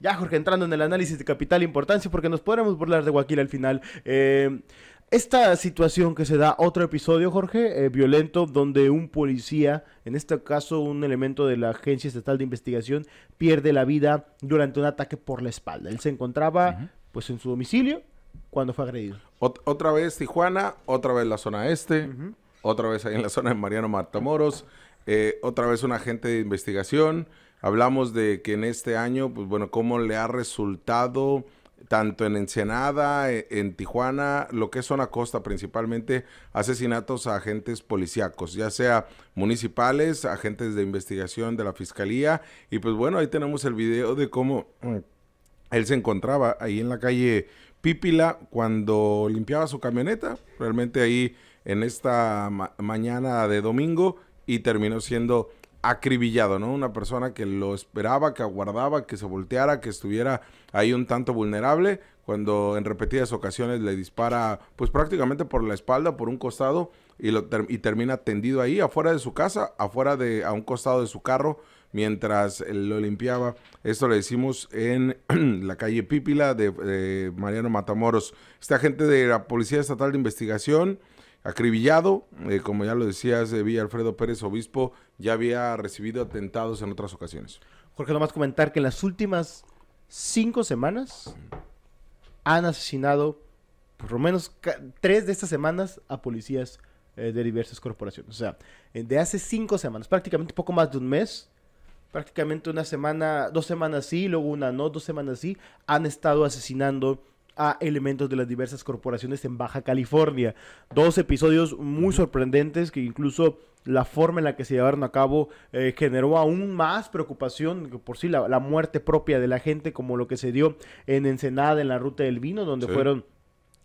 Ya, Jorge, entrando en el análisis de capital e importancia, porque nos podremos burlar de Guaquil al final. Eh, esta situación que se da, otro episodio, Jorge, eh, violento, donde un policía, en este caso un elemento de la Agencia Estatal de Investigación, pierde la vida durante un ataque por la espalda. Él se encontraba pues en su domicilio cuando fue agredido. otra vez Tijuana, otra vez la zona este, otra vez ahí en la zona de Mariano Matamoros, eh, otra vez un agente de investigación. Hablamos de que en este año, pues bueno, cómo le ha resultado tanto en Ensenada, e-, en Tijuana, lo que es zona costa principalmente, asesinatos a agentes policíacos, ya sea municipales, agentes de investigación de la fiscalía. Y pues bueno, ahí tenemos el video de cómo él se encontraba ahí en la calle Pípila cuando limpiaba su camioneta, realmente ahí en esta mañana de domingo, y terminó siendo acribillado, ¿no? Una persona que lo esperaba, que aguardaba, que se volteara, que estuviera ahí un tanto vulnerable, cuando en repetidas ocasiones le dispara, pues prácticamente por la espalda, por un costado, y, lo y termina tendido ahí, afuera de su casa, afuera de, a un costado de su carro, mientras lo limpiaba. Esto le decimos en la calle Pípila de, eh, Mariano Matamoros. este agente de la Policía Estatal de Investigación acribillado. Eh, como ya lo decías, Villa Alfredo Pérez, obispo, ya había recibido atentados en otras ocasiones. Jorge, nomás comentar que en las últimas cinco semanas han asesinado por lo menos tres de estas semanas a policías eh, de diversas corporaciones. O sea, eh, de hace cinco semanas, prácticamente poco más de un mes, prácticamente una semana, dos semanas sí, luego una no, dos semanas sí, han estado asesinando a elementos de las diversas corporaciones en Baja California. Dos episodios muy sorprendentes que incluso la forma en la que se llevaron a cabo eh, generó aún más preocupación por sí la, muerte propia de la gente como lo que se dio en Ensenada en la ruta del vino donde fueron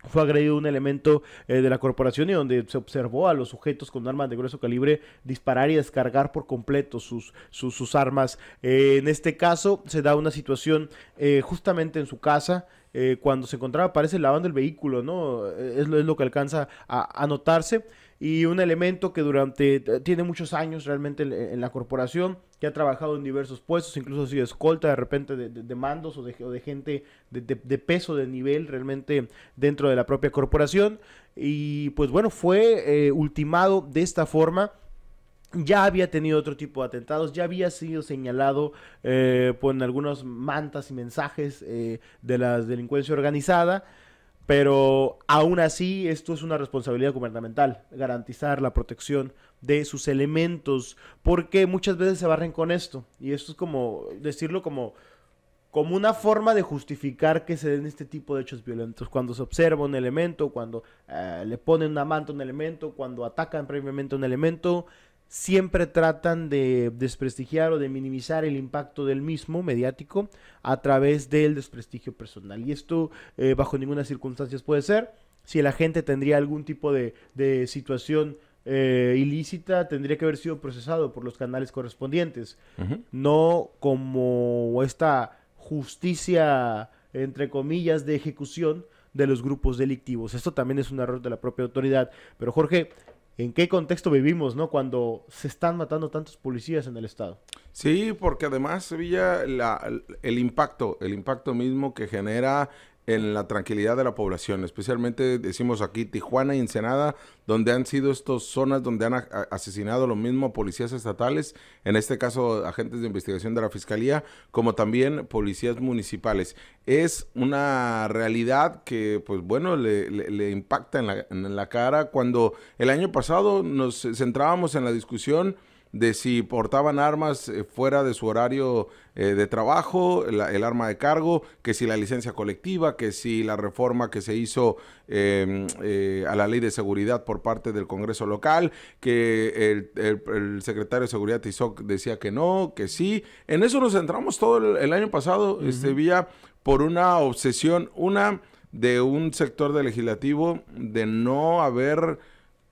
fue agredido un elemento eh, de la corporación y donde se observó a los sujetos con armas de grueso calibre disparar y descargar por completo sus, sus, armas. Eh, en este caso se da una situación eh, justamente en su casa eh, cuando se encontraba, parece, lavando el vehículo, ¿no? Eh, es lo, que alcanza a, anotarse notarse y un elemento que durante eh, tiene muchos años realmente en la corporación, que ha trabajado en diversos puestos, incluso ha sido escolta de repente de, mandos o de, de gente de, peso, de nivel realmente dentro de la propia corporación. Y pues bueno, fue ultimado de esta forma ya había tenido otro tipo de atentados, ya había sido señalado eh, por algunas mantas y mensajes eh, de la delincuencia organizada, pero aún así esto es una responsabilidad gubernamental, garantizar la protección de sus elementos, porque muchas veces se barren con esto, y esto es como decirlo como como una forma de justificar que se den este tipo de hechos violentos. Cuando se observa un elemento, cuando eh, le ponen una manta a un elemento, cuando atacan previamente un elemento, siempre tratan de desprestigiar o de minimizar el impacto del mismo mediático a través del desprestigio personal. Y esto eh, bajo ninguna circunstancia puede ser. Si el agente tendría algún tipo de, situación eh, ilícita, tendría que haber sido procesado por los canales correspondientes. No como esta justicia, entre comillas, de ejecución de los grupos delictivos. Esto también es un error de la propia autoridad. Pero Jorge, en qué contexto vivimos, ¿no? Cuando se están matando tantos policías en el estado. Sí, porque además Sevilla la, el impacto, el impacto mismo que genera en la tranquilidad de la población, especialmente decimos aquí Tijuana y Ensenada, donde han sido estas zonas donde han asesinado lo mismo policías estatales, en este caso agentes de investigación de la Fiscalía, como también policías municipales. Es una realidad que, pues bueno, le, impacta en la cara cuando el año pasado nos centrábamos en la discusión de si portaban armas eh, fuera de su horario eh, de trabajo, el arma de cargo, que si la licencia colectiva, que si la reforma que se hizo em, eh, a la ley de seguridad por parte del Congreso local, que el, secretario de Seguridad Tizoc decía que no, que sí. En eso nos centramos todo el, año pasado, este vía, por una obsesión, una de un sector del legislativo de no haber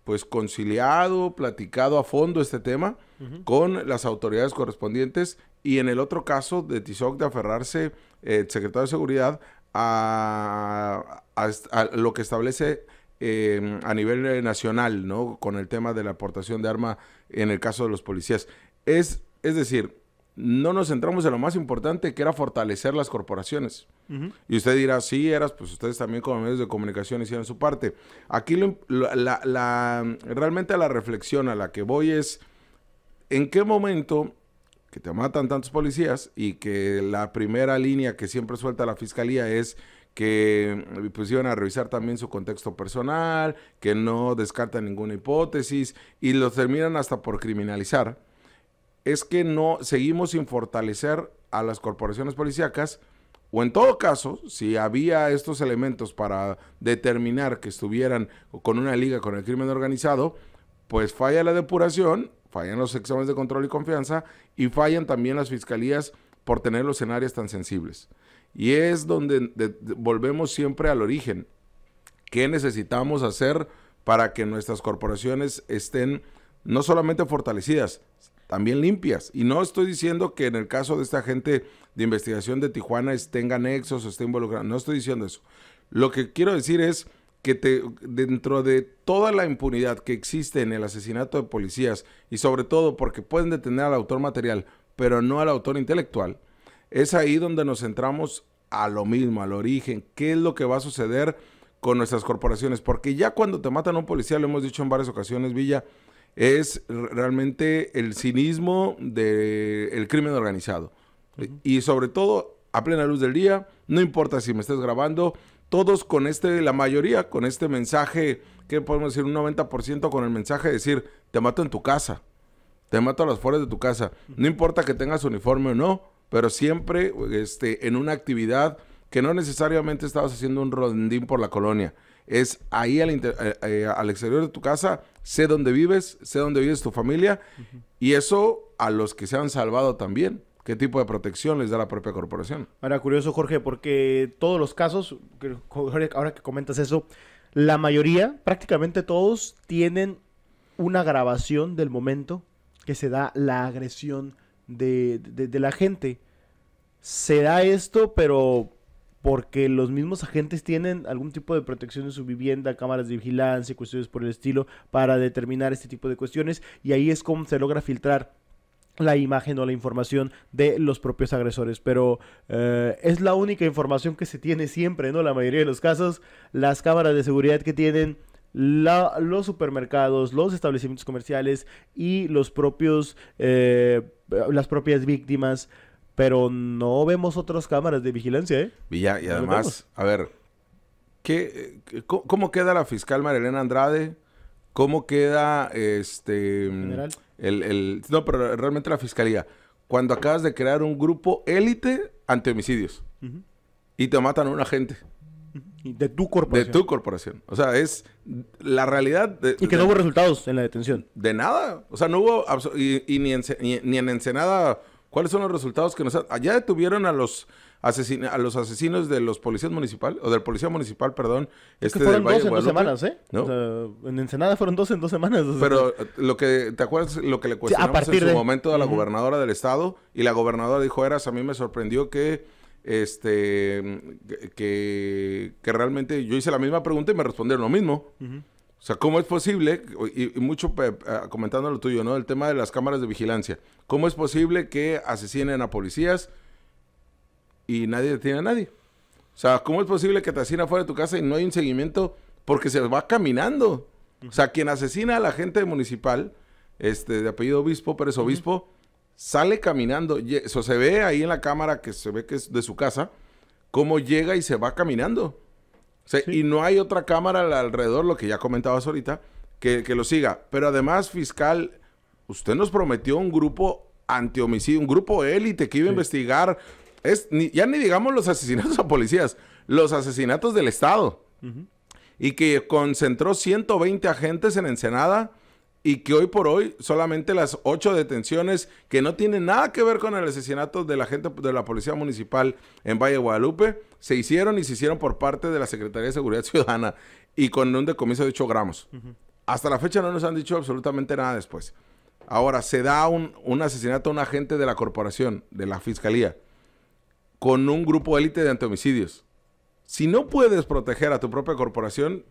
pues conciliado, platicado a fondo este tema con las autoridades correspondientes y en el otro caso de Tizoc de aferrarse eh, el secretario de Seguridad a, lo que establece em, a nivel nacional, ¿no? Con el tema de la aportación de arma en el caso de los policías. Es, es decir, no nos centramos en lo más importante, que era fortalecer las corporaciones. Y usted dirá, sí, eras, pues ustedes también como medios de comunicación hicieron su parte. Aquí la, realmente la reflexión a la que voy es, ¿en qué momento que te matan tantos policías y que la primera línea que siempre suelta la fiscalía es que pues iban a revisar también su contexto personal, que no descartan ninguna hipótesis y lo terminan hasta por criminalizar es que no seguimos sin fortalecer a las corporaciones policíacas o en todo caso, si había estos elementos para determinar que estuvieran con una liga con el crimen organizado, pues falla la depuración, fallan los exámenes de control y confianza y fallan también las fiscalías por tener los escenarios tan sensibles. Y es donde volvemos siempre al origen. ¿Qué necesitamos hacer para que nuestras corporaciones estén no solamente fortalecidas, también limpias. Y no estoy diciendo que en el caso de esta gente de investigación de Tijuana tenga nexos o esté involucrada. No estoy diciendo eso. Lo que quiero decir es que te, dentro de toda la impunidad que existe en el asesinato de policías, y sobre todo porque pueden detener al autor material, pero no al autor intelectual, es ahí donde nos centramos a lo mismo, al origen, qué es lo que va a suceder con nuestras corporaciones, porque ya cuando te matan a un policía, lo hemos dicho en varias ocasiones, Villa, es realmente el cinismo del crimen organizado. Y sobre todo, a plena luz del día, no importa si me estás grabando, todos con este, la mayoría con este mensaje, que podemos decir un 90% con el mensaje de decir, te mato en tu casa, te mato a las fuerzas de tu casa. No importa que tengas uniforme o no, pero siempre este, en una actividad que no necesariamente estabas haciendo un rondín por la colonia. Es ahí al eh, eh, exterior de tu casa sé dónde vives, sé dónde vives tu familia y eso a los que se han salvado también. ¿Qué tipo de protección les da la propia corporación? Ahora, curioso, Jorge, porque todos los casos, ahora que comentas eso, la mayoría, prácticamente todos, tienen una grabación del momento que se da la agresión de, de, de la gente. Se da esto, pero porque los mismos agentes tienen algún tipo de protección en su vivienda, cámaras de vigilancia, cuestiones por el estilo, para determinar este tipo de cuestiones y ahí es como se logra filtrar la imagen o la información de los propios agresores, pero eh, es la única información que se tiene siempre, ¿no? La mayoría de los casos, las cámaras de seguridad que tienen, los supermercados, los establecimientos comerciales y los propios, eh, las propias víctimas pero no vemos otras cámaras de vigilancia, ¿eh? Y, y además, a ver, ¿qué, eh, ¿cómo queda la fiscal Marilena Andrade? ¿Cómo queda este. Mm, el, el, no, pero realmente la fiscalía. Cuando acabas de crear un grupo élite ante homicidios y te matan a un agente. De tu corporación. De tu corporación. O sea, es la realidad. y que no hubo resultados en la detención. De nada. O sea, no hubo. Y, ni, en, ni, ni, en Ensenada ¿Cuáles son los resultados que nos han... Allá detuvieron a los, a los asesinos de los policías municipal, o del policía municipal, perdón, este fueron en dos semanas, ¿eh? en Ensenada fueron dos en dos semanas. Pero eh, lo que, ¿te acuerdas lo que le cuestionamos en su momento a la gobernadora del estado? Y la gobernadora dijo, Eras, a mí me sorprendió que este que, que realmente yo hice la misma pregunta y me respondieron lo mismo. O sea, ¿cómo es posible, y, mucho eh, comentando lo tuyo, ¿no? El tema de las cámaras de vigilancia. ¿Cómo es posible que asesinen a policías y nadie detiene a nadie? O sea, ¿cómo es posible que te asesinen fuera de tu casa y no hay un seguimiento? Porque se va caminando. O sea, quien asesina a la gente municipal, este, de apellido obispo, es Obispo, sale caminando. Eso se ve ahí en la cámara que se ve que es de su casa, cómo llega y se va caminando. Y no hay otra cámara alrededor, lo que ya comentabas ahorita, que, lo siga. Pero además, fiscal, usted nos prometió un grupo antihomicidio, un grupo élite que iba a investigar, es, ya ni digamos los asesinatos a policías, los asesinatos del Estado. Y que concentró 120 agentes en Ensenada y que hoy por hoy solamente las ocho detenciones que no tienen nada que ver con el asesinato de la gente de la Policía Municipal en Valle de Guadalupe se hicieron y se hicieron por parte de la Secretaría de Seguridad Ciudadana y con un decomiso de 8 gramos. Hasta la fecha no nos han dicho absolutamente nada después. Ahora, se da un, un asesinato a un agente de la corporación, de la fiscalía, con un grupo élite de antihomicidios. Si no puedes proteger a tu propia corporación,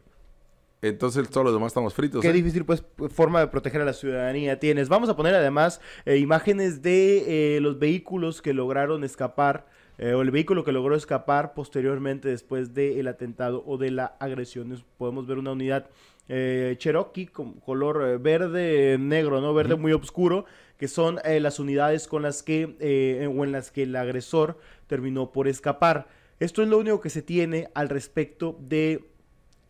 entonces todos los demás estamos fritos. Qué ¿eh? difícil pues forma de proteger a la ciudadanía tienes. Vamos a poner además eh, imágenes de eh, los vehículos que lograron escapar o el vehículo que logró escapar posteriormente después del atentado o de la agresión. Podemos ver una unidad Cherokee con color verde negro, no verde muy oscuro, que son las unidades con las que o en las que el agresor terminó por escapar. Esto es lo único que se tiene al respecto de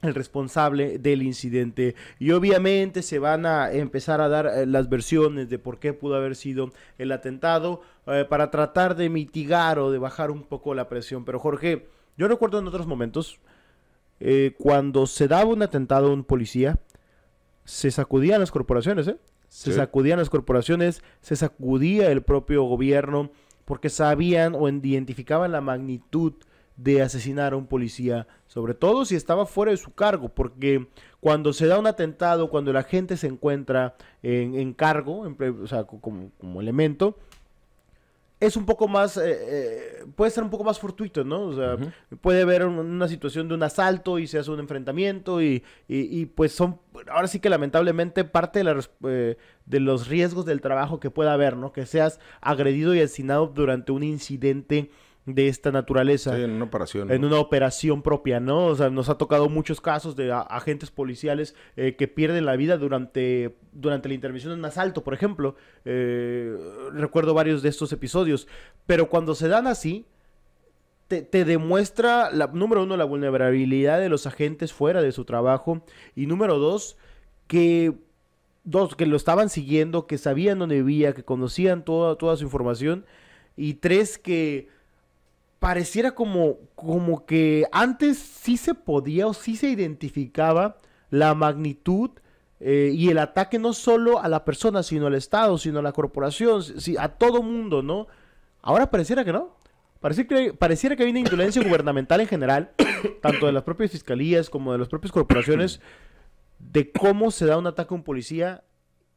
el responsable del incidente. Y obviamente se van a empezar a dar eh, las versiones de por qué pudo haber sido el atentado eh, para tratar de mitigar o de bajar un poco la presión. Pero Jorge, yo recuerdo en otros momentos, eh, cuando se daba un atentado a un policía, se sacudían las corporaciones, Se sacudían las corporaciones, se sacudía el propio gobierno, porque sabían o identificaban la magnitud de asesinar a un policía, sobre todo si estaba fuera de su cargo, porque cuando se da un atentado, cuando la gente se encuentra en, cargo, o sea, como, elemento, es un poco más, eh, eh, puede ser un poco más fortuito, ¿no? O sea, puede haber una situación de un asalto y se hace un enfrentamiento y, pues son, ahora sí que lamentablemente parte de, eh, de los riesgos del trabajo que pueda haber, ¿no? Que seas agredido y asesinado durante un incidente de esta naturaleza. Sí, en una operación. En una operación propia, ¿no? O sea, nos ha tocado muchos casos de agentes policiales eh, que pierden la vida durante, durante la intervención de un asalto, por ejemplo. Eh, recuerdo varios de estos episodios. Pero cuando se dan así, te, demuestra, la, número uno, la vulnerabilidad de los agentes fuera de su trabajo. Y número dos, que dos, que lo estaban siguiendo, que sabían dónde vivía, que conocían toda, toda su información. Y tres, que pareciera como, como que antes sí se podía o sí se identificaba la magnitud eh, y el ataque no solo a la persona, sino al Estado, sino a la corporación, si, a todo mundo, ¿no? Ahora pareciera que no. Pareciera que, pareciera que hay una indolencia gubernamental en general, tanto de las propias fiscalías como de las propias corporaciones, de cómo se da un ataque a un policía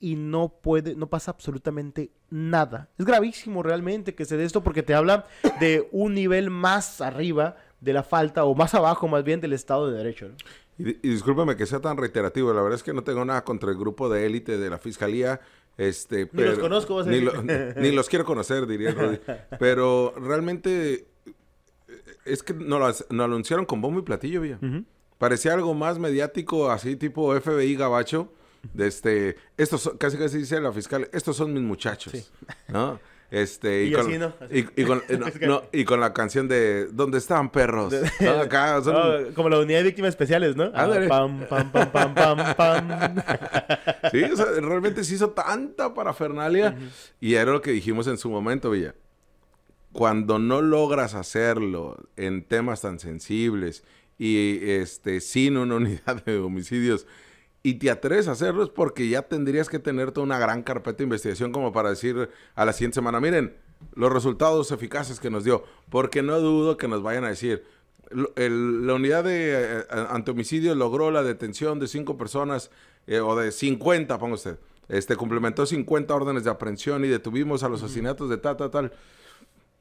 y no puede, no pasa absolutamente nada. Es gravísimo realmente que se dé esto porque te habla de un nivel más arriba de la falta o más abajo más bien del Estado de Derecho. Y, discúlpame que sea tan reiterativo, la verdad es que no tengo nada contra el grupo de élite de la Fiscalía. Este, ni los conozco, Ni, los quiero conocer, diría Rodri. Pero realmente es que nos lo, anunciaron con bombo y platillo, vía. Parecía algo más mediático, así tipo FBI Gabacho de este, estos casi casi dice la fiscal, estos son mis muchachos, Este, y, con, Y, con, la canción de ¿Dónde están perros? como la unidad de víctimas especiales, ¿no? pam, pam, pam, pam, pam, sí, realmente se hizo tanta parafernalia. Fernalia Y era lo que dijimos en su momento, Villa. Cuando no logras hacerlo en temas tan sensibles y este, sin una unidad de homicidios, y te atreves a hacerlo es porque ya tendrías que tener toda una gran carpeta de investigación como para decir a la siguiente semana, miren, los resultados eficaces que nos dio, porque no dudo que nos vayan a decir, la unidad de eh, eh, antihomicidio logró la detención de cinco personas eh, o de 50, ponga usted, este, complementó 50 órdenes de aprehensión y detuvimos a los asesinatos de tal, tal, tal,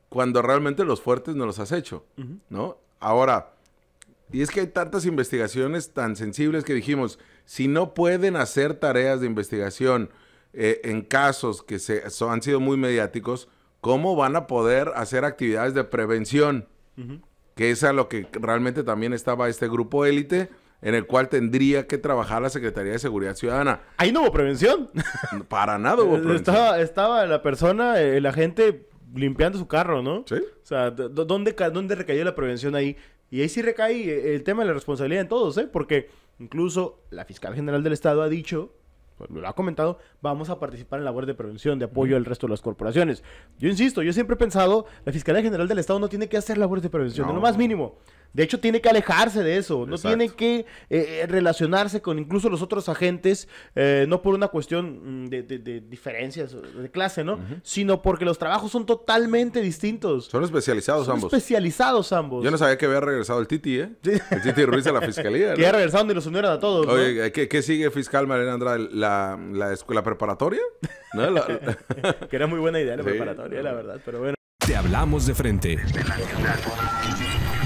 cuando realmente los fuertes no los has hecho, ¿no? Ahora, y es que hay tantas investigaciones tan sensibles que dijimos, si no pueden hacer tareas de investigación eh, en casos que se, han sido muy mediáticos, ¿cómo van a poder hacer actividades de prevención? Que es a lo que realmente también estaba este grupo élite en el cual tendría que trabajar la Secretaría de Seguridad Ciudadana. Ahí no hubo prevención. Para nada hubo eh, prevención. Estaba, estaba la persona, eh, la gente limpiando su carro, ¿no? Sí. O sea, ¿dónde, ¿dónde recayó la prevención ahí? Y ahí sí recae eh, el tema de la responsabilidad en todos, ¿eh? Porque incluso la fiscal general del Estado ha dicho pues, lo ha comentado, vamos a participar en la labor de prevención, de apoyo al resto de las corporaciones. Yo insisto, yo siempre he pensado, la Fiscalía General del Estado no tiene que hacer labores de prevención, de lo más mínimo. De hecho, tiene que alejarse de eso, no tiene que eh, eh, relacionarse con incluso los otros agentes, eh, no por una cuestión mm, de, diferencias de clase, ¿no? Sino porque los trabajos son totalmente distintos. Son especializados son ambos. Especializados ambos. Yo no sabía que había regresado el Titi, ¿eh? El Titi Ruiz a la fiscalía. ¿no? Que había regresado ni los unieron a todos. Oye, ¿qué, sigue fiscal Mariana Andrade? ¿La, escuela preparatoria? que era muy buena idea la preparatoria, la verdad, pero bueno. Te hablamos de frente.